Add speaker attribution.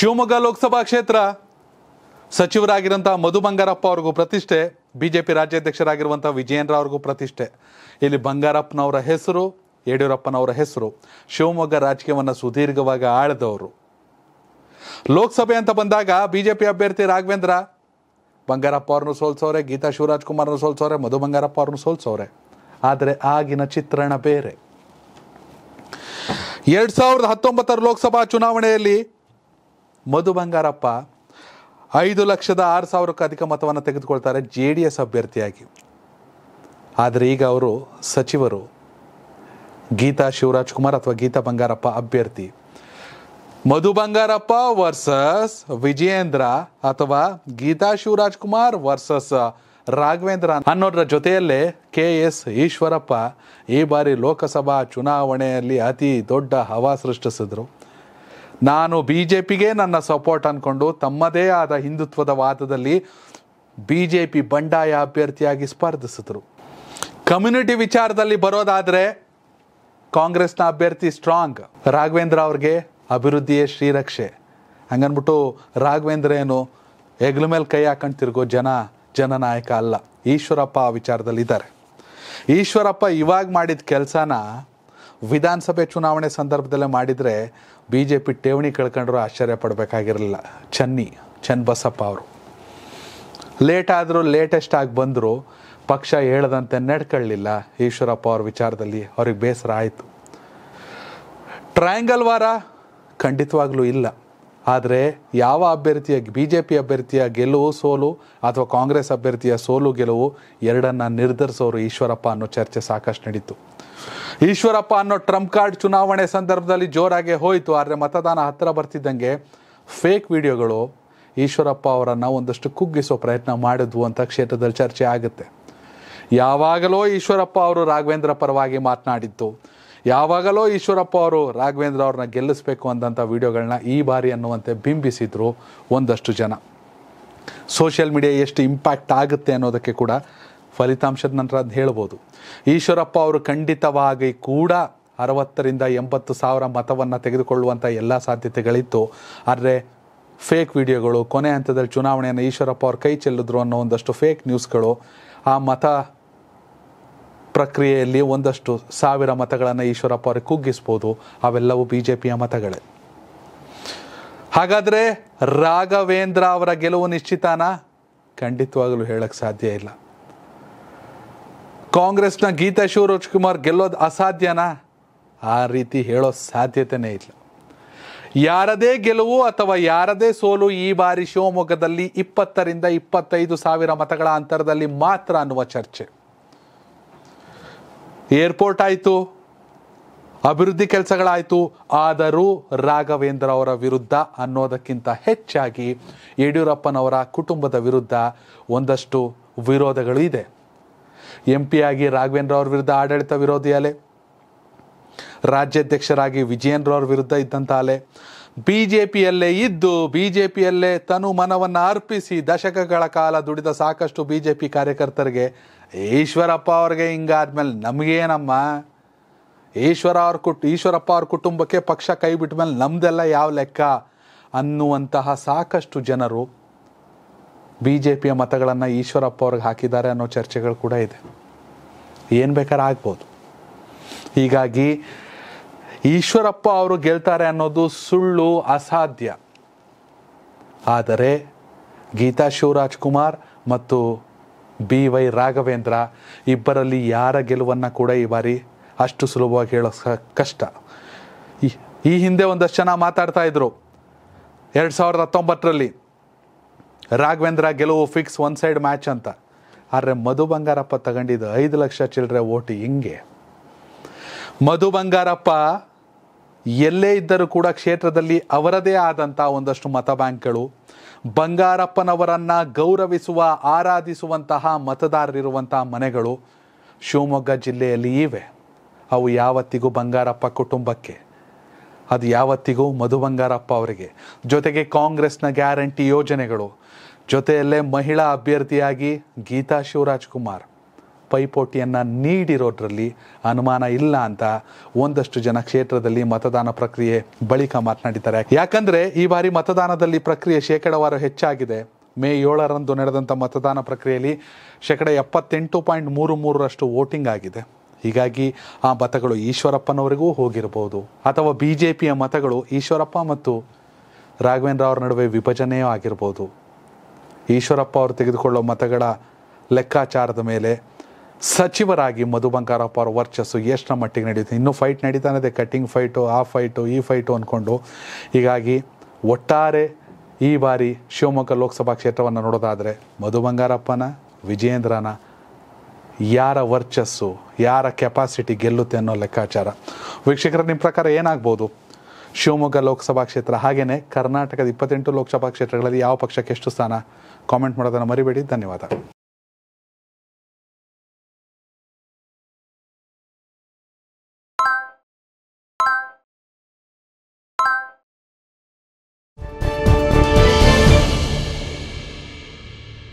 Speaker 1: ಶಿವಮೊಗ್ಗ ಲೋಕಸಭಾ ಕ್ಷೇತ್ರ ಸಚಿವರಾಗಿರೋಂಥ ಮಧು ಬಂಗಾರಪ್ಪ ಅವ್ರಿಗೂ ಪ್ರತಿಷ್ಠೆ ಬಿ ಜೆ ಪಿ ರಾಜ್ಯಾಧ್ಯಕ್ಷರಾಗಿರುವಂಥ ವಿಜಯೇಂದ್ರ ಅವ್ರಿಗೂ ಪ್ರತಿಷ್ಠೆ ಇಲ್ಲಿ ಬಂಗಾರಪ್ಪನವರ ಹೆಸರು ಯಡಿಯೂರಪ್ಪನವರ ಹೆಸರು ಶಿವಮೊಗ್ಗ ರಾಜಕೀಯವನ್ನು ಸುದೀರ್ಘವಾಗಿ ಆಳದವರು ಲೋಕಸಭೆ ಅಂತ ಬಂದಾಗ ಬಿ ಜೆ ಪಿ ಅಭ್ಯರ್ಥಿ ರಾಘವೇಂದ್ರ ಬಂಗಾರಪ್ಪ ಅವ್ರನ್ನೂ ಸೋಲ್ಸೋರೆ ಗೀತಾ ಶಿವರಾಜ್ ಕುಮಾರ್ನೂ ಸೋಲ್ಸವ್ರೆ ಮಧು ಬಂಗಾರಪ್ಪ ಅವ್ರನ್ನು ಸೋಲ್ಸೋರೆ ಆದರೆ ಆಗಿನ ಚಿತ್ರಣ ಬೇರೆ ಎರಡು ಸಾವಿರದ ಹತ್ತೊಂಬತ್ತರ ಲೋಕಸಭಾ ಚುನಾವಣೆಯಲ್ಲಿ ಮಧು ಬಂಗಾರಪ್ಪ ಐದು ಲಕ್ಷದ ಆರು ಸಾವಿರಕ್ಕೂ ಅಧಿಕ ಮತವನ್ನು ತೆಗೆದುಕೊಳ್ತಾರೆ ಜೆ ಡಿ ಎಸ್ ಅಭ್ಯರ್ಥಿಯಾಗಿ ಆದರೆ ಈಗ ಅವರು ಸಚಿವರು ಗೀತಾ ಶಿವರಾಜ್ ಕುಮಾರ್ ಅಥವಾ ಗೀತಾ ಬಂಗಾರಪ್ಪ ಅಭ್ಯರ್ಥಿ ಮಧು ಬಂಗಾರಪ್ಪ ವರ್ಸಸ್ ವಿಜಯೇಂದ್ರ ಅಥವಾ ಗೀತಾ ಶಿವರಾಜ್ ಕುಮಾರ್ ವರ್ಸಸ್ ರಾಘವೇಂದ್ರ ಅನ್ನೋದರ ಜೊತೆಯಲ್ಲೇ ಕೆ ಎಸ್ ಈಶ್ವರಪ್ಪ ಈ ಬಾರಿ ಲೋಕಸಭಾ ಚುನಾವಣೆಯಲ್ಲಿ ಅತಿ ದೊಡ್ಡ ಹವಾ ಸೃಷ್ಟಿಸಿದ್ರು ನಾನು ಬಿ ಜೆ ಪಿಗೆ ನನ್ನ ಸಪೋರ್ಟ್ ಅಂದ್ಕೊಂಡು ತಮ್ಮದೇ ಆದ ಹಿಂದುತ್ವದ ವಾದದಲ್ಲಿ ಬಿ ಜೆ ಪಿ ಬಂಡಾಯ ಅಭ್ಯರ್ಥಿಯಾಗಿ ಸ್ಪರ್ಧಿಸಿದ್ರು ಕಮ್ಯುನಿಟಿ ವಿಚಾರದಲ್ಲಿ ಬರೋದಾದರೆ ಕಾಂಗ್ರೆಸ್ನ ಅಭ್ಯರ್ಥಿ ಸ್ಟ್ರಾಂಗ್ ರಾಘವೇಂದ್ರ ಅವ್ರಿಗೆ ಅಭಿವೃದ್ಧಿಯೇ ಶ್ರೀರಕ್ಷೆ ಹಂಗನ್ಬಿಟ್ಟು ರಾಘವೇಂದ್ರ ಏನು ಹೆಗ್ಲ ಮೇಲೆ ಕೈ ಹಾಕೊಂಡು ತಿರುಗೋ ಜನ ಜನನಾಯಕ ಅಲ್ಲ ಈಶ್ವರಪ್ಪ ಆ ವಿಚಾರದಲ್ಲಿ ಇದ್ದಾರೆ ಈಶ್ವರಪ್ಪ ಇವಾಗ ಮಾಡಿದ ಕೆಲಸನ ವಿಧಾನಸಭೆ ಚುನಾವಣೆ ಸಂದರ್ಭದಲ್ಲೇ ಮಾಡಿದರೆ ಬಿ ಜೆ ಪಿ ಠೇವಣಿ ಕಳ್ಕೊಂಡ್ರು ಆಶ್ಚರ್ಯ ಪಡಬೇಕಾಗಿರಲಿಲ್ಲ ಚನ್ನಿ ಚನ್ ಬಸಪ್ಪ ಅವರು ಲೇಟ್ ಆದರೂ ಲೇಟೆಸ್ಟ್ ಆಗಿ ಬಂದರು ಪಕ್ಷ ಹೇಳದಂತೆ ನಡ್ಕೊಳ್ಳಿಲ್ಲ ಈಶ್ವರಪ್ಪ ಅವ್ರ ವಿಚಾರದಲ್ಲಿ ಅವ್ರಿಗೆ ಬೇಸರ ಆಯಿತು ಟ್ರಯಾಂಗಲ್ ವಾರ ಖಂಡಿತವಾಗ್ಲೂ ಇಲ್ಲ ಆದರೆ ಯಾವ ಅಭ್ಯರ್ಥಿಯ ಬಿ ಜೆ ಪಿ ಅಭ್ಯರ್ಥಿಯ ಗೆಲುವು ಸೋಲು ಅಥವಾ ಕಾಂಗ್ರೆಸ್ ಅಭ್ಯರ್ಥಿಯ ಸೋಲು ಗೆಲುವು ಎರಡನ್ನ ನಿರ್ಧರಿಸೋರು ಈಶ್ವರಪ್ಪ ಅನ್ನೋ ಚರ್ಚೆ ಸಾಕಷ್ಟು ನಡೀತು ಈಶ್ವರಪ್ಪ ಅನ್ನೋ ಟ್ರಂಪ್ ಕಾರ್ಡ್ ಚುನಾವಣೆ ಸಂದರ್ಭದಲ್ಲಿ ಜೋರಾಗೆ ಹೋಯಿತು ಆದರೆ ಮತದಾನ ಹತ್ತಿರ ಬರ್ತಿದ್ದಂಗೆ ಫೇಕ್ ವಿಡಿಯೋಗಳು ಈಶ್ವರಪ್ಪ ಅವರನ್ನು ಒಂದಷ್ಟು ಕುಗ್ಗಿಸೋ ಪ್ರಯತ್ನ ಮಾಡಿದ್ವು ಅಂತ ಕ್ಷೇತ್ರದಲ್ಲಿ ಚರ್ಚೆ ಆಗುತ್ತೆ ಯಾವಾಗಲೋ ಈಶ್ವರಪ್ಪ ಅವರು ರಾಘವೇಂದ್ರ ಪರವಾಗಿ ಮಾತನಾಡಿದ್ದು ಯಾವಾಗಲೋ ಈಶ್ವರಪ್ಪ ಅವರು ರಾಘವೇಂದ್ರ ಅವ್ರನ್ನ ಗೆಲ್ಲಿಸಬೇಕು ಅಂದಂಥ ವೀಡಿಯೋಗಳನ್ನ ಈ ಬಾರಿ ಅನ್ನುವಂತೆ ಬಿಂಬಿಸಿದ್ರು ಒಂದಷ್ಟು ಜನ ಸೋಷಿಯಲ್ ಮೀಡಿಯಾ ಎಷ್ಟು ಇಂಪ್ಯಾಕ್ಟ್ ಆಗುತ್ತೆ ಅನ್ನೋದಕ್ಕೆ ಕೂಡ ಫಲಿತಾಂಶದ ನಂತರ ಅದು ಹೇಳ್ಬೋದು ಈಶ್ವರಪ್ಪ ಅವರು ಖಂಡಿತವಾಗಿ ಕೂಡ ಅರವತ್ತರಿಂದ ಎಂಬತ್ತು ಸಾವಿರ ಮತವನ್ನು ತೆಗೆದುಕೊಳ್ಳುವಂಥ ಎಲ್ಲ ಸಾಧ್ಯತೆಗಳಿತ್ತು ಆದರೆ ಫೇಕ್ ವಿಡಿಯೋಗಳು ಕೊನೆ ಹಂತದಲ್ಲಿ ಚುನಾವಣೆಯನ್ನು ಈಶ್ವರಪ್ಪ ಅವ್ರ ಕೈ ಚೆಲ್ಲಿದ್ರು ಅನ್ನೋ ಒಂದಷ್ಟು ಫೇಕ್ ನ್ಯೂಸ್ಗಳು ಆ ಮತ ಪ್ರಕ್ರಿಯೆಯಲ್ಲಿ ಒಂದಷ್ಟು ಸಾವಿರ ಮತಗಳನ್ನು ಈಶ್ವರಪ್ಪ ಅವರಿಗೆ ಕುಗ್ಗಿಸ್ಬೋದು ಅವೆಲ್ಲವೂ ಬಿ ಜೆ ಪಿಯ ಮತಗಳೇ ಹಾಗಾದರೆ ರಾಘವೇಂದ್ರ ಅವರ ಗೆಲುವು ನಿಶ್ಚಿತಾನ ಖಂಡಿತವಾಗಲೂ ಹೇಳಕ್ಕೆ ಸಾಧ್ಯ ಇಲ್ಲ ಕಾಂಗ್ರೆಸ್ನ ಗೀತಾ ಕುಮಾರ್ ಗೆಲ್ಲೋದು ಅಸಾಧ್ಯನಾ ಆ ರೀತಿ ಹೇಳೋ ಸಾಧ್ಯತೆಯೇ ಇಲ್ಲ ಯಾರದೇ ಗೆಲುವು ಅಥವಾ ಯಾರದೇ ಸೋಲು ಈ ಬಾರಿ ಶಿವಮೊಗ್ಗದಲ್ಲಿ ಇಪ್ಪತ್ತರಿಂದ ಇಪ್ಪತ್ತೈದು ಸಾವಿರ ಮತಗಳ ಅಂತರದಲ್ಲಿ ಮಾತ್ರ ಅನ್ನುವ ಚರ್ಚೆ ಏರ್ಪೋರ್ಟ್ ಆಯಿತು ಅಭಿವೃದ್ಧಿ ಕೆಲಸಗಳಾಯಿತು ಆದರೂ ರಾಘವೇಂದ್ರ ಅವರ ವಿರುದ್ಧ ಅನ್ನೋದಕ್ಕಿಂತ ಹೆಚ್ಚಾಗಿ ಯಡಿಯೂರಪ್ಪನವರ ಕುಟುಂಬದ ವಿರುದ್ಧ ಒಂದಷ್ಟು ವಿರೋಧಗಳು ಇದೆ ಎಂ ಆಗಿ ರಾಘವೇಂದ್ರ ಅವ್ರ ವಿರುದ್ಧ ಆಡಳಿತ ವಿರೋಧಿ ಅಲೆ ರಾಜ್ಯಾಧ್ಯಕ್ಷರಾಗಿ ವಿಜಯೇಂದ್ರ ಅವ್ರ ವಿರುದ್ಧ ಇದ್ದಂಥ ಅಲೆ ಬಿ ಜೆ ಪಿಯಲ್ಲೇ ಇದ್ದು ಬಿ ಜೆ ಪಿಯಲ್ಲೇ ತನು ಮನವನ್ನು ಅರ್ಪಿಸಿ ದಶಕಗಳ ಕಾಲ ದುಡಿದ ಸಾಕಷ್ಟು ಬಿ ಜೆ ಪಿ ಕಾರ್ಯಕರ್ತರಿಗೆ ಈಶ್ವರಪ್ಪ ಅವ್ರಿಗೆ ಹಿಂಗಾದ್ಮೇಲೆ ನಮಗೇನಮ್ಮ ಈಶ್ವರ ಅವ್ರ ಕುಟ್ ಈಶ್ವರಪ್ಪ ಅವ್ರ ಕುಟುಂಬಕ್ಕೆ ಪಕ್ಷ ಕೈ ಬಿಟ್ಟ ಮೇಲೆ ನಮ್ದೆಲ್ಲ ಯಾವ ಲೆಕ್ಕ ಅನ್ನುವಂತಹ ಸಾಕಷ್ಟು ಜನರು ಬಿ ಜೆ ಪಿಯ ಮತಗಳನ್ನು ಈಶ್ವರಪ್ಪ ಅವ್ರಿಗೆ ಹಾಕಿದ್ದಾರೆ ಅನ್ನೋ ಚರ್ಚೆಗಳು ಕೂಡ ಇದೆ ಏನು ಬೇಕಾದ್ರೆ ಆಗ್ಬೋದು ಹೀಗಾಗಿ ಈಶ್ವರಪ್ಪ ಅವರು ಗೆಲ್ತಾರೆ ಅನ್ನೋದು ಸುಳ್ಳು ಅಸಾಧ್ಯ ಆದರೆ ಗೀತಾ ಕುಮಾರ್ ಮತ್ತು ಬಿ ವೈ ರಾಘವೇಂದ್ರ ಇಬ್ಬರಲ್ಲಿ ಯಾರ ಗೆಲುವನ್ನು ಕೂಡ ಈ ಬಾರಿ ಅಷ್ಟು ಸುಲಭವಾಗಿ ಹೇಳೋ ಕಷ್ಟ ಈ ಹಿಂದೆ ಒಂದಷ್ಟು ಜನ ಮಾತಾಡ್ತಾ ಇದ್ರು ಎರಡು ಸಾವಿರದ ಹತ್ತೊಂಬತ್ತರಲ್ಲಿ ರಾಘವೇಂದ್ರ ಗೆಲುವು ಫಿಕ್ಸ್ ಒನ್ ಸೈಡ್ ಮ್ಯಾಚ್ ಅಂತ ಆದರೆ ಮಧು ಬಂಗಾರಪ್ಪ ತಗೊಂಡಿದ್ದು ಐದು ಲಕ್ಷ ಚಿಲ್ಲರೆ ಓಟು ಹಿಂಗೆ ಮಧು ಬಂಗಾರಪ್ಪ ಎಲ್ಲೇ ಇದ್ದರೂ ಕೂಡ ಕ್ಷೇತ್ರದಲ್ಲಿ ಅವರದೇ ಆದಂಥ ಒಂದಷ್ಟು ಮತ ಬ್ಯಾಂಕ್ಗಳು ಬಂಗಾರಪ್ಪನವರನ್ನು ಗೌರವಿಸುವ ಆರಾಧಿಸುವಂತಹ ಮತದಾರರಿರುವಂತಹ ಮನೆಗಳು ಶಿವಮೊಗ್ಗ ಜಿಲ್ಲೆಯಲ್ಲಿ ಇವೆ ಅವು ಯಾವತ್ತಿಗೂ ಬಂಗಾರಪ್ಪ ಕುಟುಂಬಕ್ಕೆ ಅದು ಯಾವತ್ತಿಗೂ ಮಧು ಬಂಗಾರಪ್ಪ ಅವರಿಗೆ ಜೊತೆಗೆ ಕಾಂಗ್ರೆಸ್ನ ಗ್ಯಾರಂಟಿ ಯೋಜನೆಗಳು ಜೊತೆಯಲ್ಲೇ ಮಹಿಳಾ ಅಭ್ಯರ್ಥಿಯಾಗಿ ಗೀತಾ ಶಿವರಾಜ್ ಕುಮಾರ್ ಪೈಪೋಟಿಯನ್ನು ನೀಡಿರೋದ್ರಲ್ಲಿ ಅನುಮಾನ ಇಲ್ಲ ಅಂತ ಒಂದಷ್ಟು ಜನ ಕ್ಷೇತ್ರದಲ್ಲಿ ಮತದಾನ ಪ್ರಕ್ರಿಯೆ ಬಳಿಕ ಮಾತನಾಡಿದ್ದಾರೆ ಯಾಕಂದರೆ ಈ ಬಾರಿ ಮತದಾನದಲ್ಲಿ ಪ್ರಕ್ರಿಯೆ ಶೇಕಡಾವಾರು ಹೆಚ್ಚಾಗಿದೆ ಮೇ ಏಳರಂದು ನಡೆದಂಥ ಮತದಾನ ಪ್ರಕ್ರಿಯೆಯಲ್ಲಿ ಶೇಕಡ ಎಪ್ಪತ್ತೆಂಟು ಪಾಯಿಂಟ್ ಮೂರು ಮೂರರಷ್ಟು ವೋಟಿಂಗ್ ಆಗಿದೆ ಹೀಗಾಗಿ ಆ ಮತಗಳು ಈಶ್ವರಪ್ಪನವರಿಗೂ ಹೋಗಿರಬಹುದು ಅಥವಾ ಬಿ ಜೆ ಪಿಯ ಮತಗಳು ಈಶ್ವರಪ್ಪ ಮತ್ತು ರಾಘವೇಂದ್ರ ಅವರ ನಡುವೆ ವಿಭಜನೆಯೂ ಆಗಿರ್ಬೋದು ಈಶ್ವರಪ್ಪ ಅವರು ತೆಗೆದುಕೊಳ್ಳೋ ಮತಗಳ ಲೆಕ್ಕಾಚಾರದ ಮೇಲೆ ಸಚಿವರಾಗಿ ಮಧು ಬಂಗಾರಪ್ಪ ಅವರ ವರ್ಚಸ್ಸು ಎಷ್ಟರ ಮಟ್ಟಿಗೆ ನಡೆಯುತ್ತೆ ಇನ್ನೂ ಫೈಟ್ ನಡೀತಾನೆ ಇದೆ ಕಟ್ಟಿಂಗ್ ಫೈಟು ಆ ಫೈಟು ಈ ಫೈಟು ಅಂದ್ಕೊಂಡು ಹೀಗಾಗಿ ಒಟ್ಟಾರೆ ಈ ಬಾರಿ ಶಿವಮೊಗ್ಗ ಲೋಕಸಭಾ ಕ್ಷೇತ್ರವನ್ನು ನೋಡೋದಾದರೆ ಮಧು ಬಂಗಾರಪ್ಪನ ವಿಜೇಂದ್ರನ ಯಾರ ವರ್ಚಸ್ಸು ಯಾರ ಕೆಪಾಸಿಟಿ ಗೆಲ್ಲುತ್ತೆ ಅನ್ನೋ ಲೆಕ್ಕಾಚಾರ ವೀಕ್ಷಕರ ನಿಮ್ಮ ಪ್ರಕಾರ ಏನಾಗ್ಬೋದು ಶಿವಮೊಗ್ಗ ಲೋಕಸಭಾ ಕ್ಷೇತ್ರ ಹಾಗೆಯೇ ಕರ್ನಾಟಕದ ಇಪ್ಪತ್ತೆಂಟು ಲೋಕಸಭಾ ಕ್ಷೇತ್ರಗಳಲ್ಲಿ ಯಾವ ಪಕ್ಷಕ್ಕೆ ಎಷ್ಟು ಸ್ಥಾನ ಕಾಮೆಂಟ್ ಮಾಡೋದನ್ನು ಮರಿಬೇಡಿ ಧನ್ಯವಾದ